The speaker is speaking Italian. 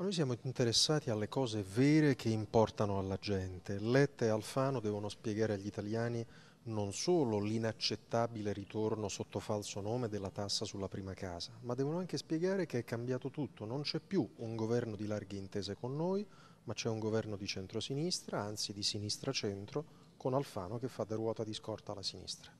Ma noi siamo interessati alle cose vere che importano alla gente. Letta e Alfano devono spiegare agli italiani non solo l'inaccettabile ritorno sotto falso nome della tassa sulla prima casa, ma devono anche spiegare che è cambiato tutto, non c'è più un governo di larghe intese con noi, ma c'è un governo di centrosinistra, anzi di sinistra-centro, con Alfano che fa da ruota di scorta alla sinistra.